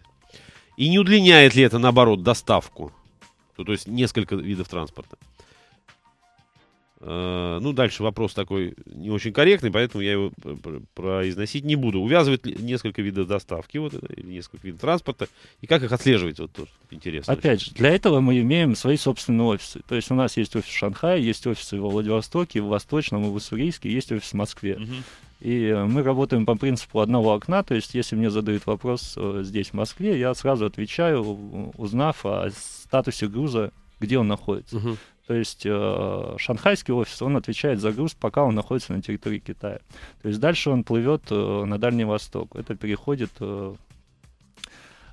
И не удлиняет ли это, наоборот, доставку? Ну, то есть несколько видов транспорта. Э, ну, дальше вопрос такой не очень корректный, поэтому я его произносить не буду. Увязывает несколько видов доставки, вот, это или несколько видов транспорта, и как их отслеживать, вот тоже интересно. Опять очень. же, для этого мы имеем свои собственные офисы. То есть у нас есть офис в Шанхае, есть офисы во Владивостоке, в Восточном и в Уссурийске, есть офис в Москве. Угу. И э, мы работаем по принципу одного окна, то есть если мне задают вопрос э, здесь, в Москве, я сразу отвечаю, узнав о статусе груза, где он находится. Угу. То есть э, шанхайский офис, он отвечает за груз, пока он находится на территории Китая. То есть дальше он плывет э, на Дальний Восток. Это переходит э,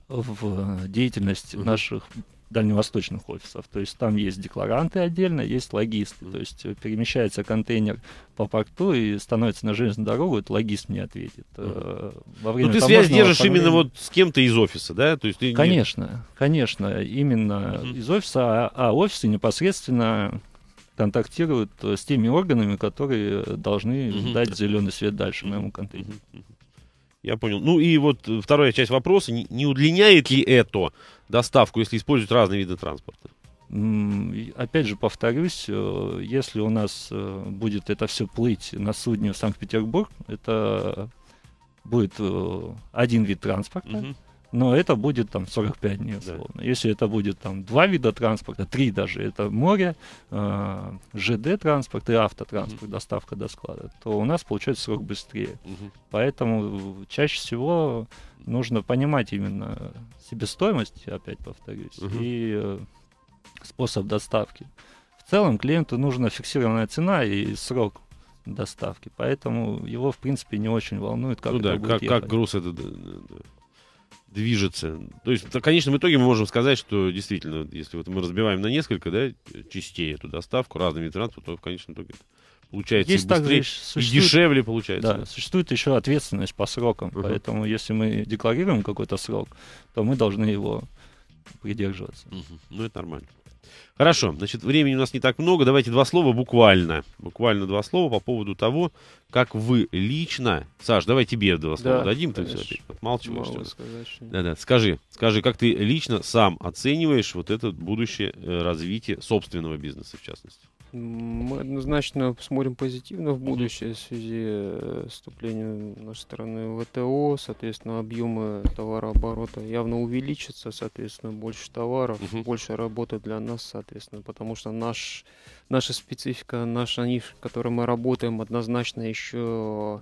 в деятельность наших дальневосточных офисов. То есть там есть декларанты отдельно, есть логисты. То есть перемещается контейнер по порту и становится на железную дорогу, это логист мне ответит. Э, во ну, время Но ты связь держишь оформления... именно вот с кем-то из офиса, да? То есть ты... Конечно, конечно, именно угу. из офиса, а, а офисы непосредственно контактируют э, с теми органами, которые должны угу. дать зеленый свет дальше моему контейнеру. Угу. Я понял. Ну и вот э, вторая часть вопроса. Не удлиняет ли это доставку, если используют разные виды транспорта? Опять же, повторюсь, э, если у нас э, будет это все плыть на судне в Санкт-Петербург, это будет один вид транспорта. Угу но это будет там 45 дней условно. Да. Если это будет там два вида транспорта, три даже, это море, э, ЖД-транспорт и автотранспорт, угу. доставка до склада, то у нас получается срок быстрее. Угу. Поэтому э, чаще всего нужно понимать именно себестоимость, опять повторюсь, угу. и э, способ доставки. В целом клиенту нужна фиксированная цена и срок доставки, поэтому его, в принципе, не очень волнует, как ну, это да, будет как, ехать. как груз это движется. То есть, в конечном итоге мы можем сказать, что действительно, если вот мы разбиваем на несколько да, частей эту доставку разными транспортом, транспорта, то в конечном итоге получается Есть и быстрее, также, и дешевле получается. Да, существует еще ответственность по срокам, uh-huh. поэтому если мы декларируем какой-то срок, то мы должны его придерживаться. Uh-huh. Ну, это нормально. Хорошо, значит, времени у нас не так много. Давайте два слова буквально. Буквально два слова по поводу того, как вы лично... Саш, давай тебе два слова да, дадим, ты все опять отмалчиваешься. Да-да, скажи, скажи, как ты лично сам оцениваешь вот это будущее э, развитие собственного бизнеса, в частности? Мы однозначно смотрим позитивно в будущее в связи э, с вступлением нашей страны в ВТО. Соответственно, объемы товарооборота явно увеличатся, соответственно, больше товаров, угу. больше работы для нас, соответственно, потому что наш, наша специфика, наша ниша, в которой мы работаем, однозначно еще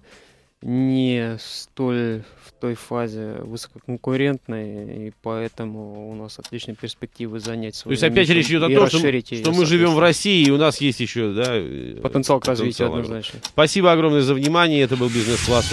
не столь в той фазе высококонкурентной, и поэтому у нас отличные перспективы занять свою То есть опять речь идет о том, что, что мы живем в России, и у нас есть еще да, э, потенциал к потенциал развитию однозначно. Спасибо огромное за внимание, это был бизнес-класс.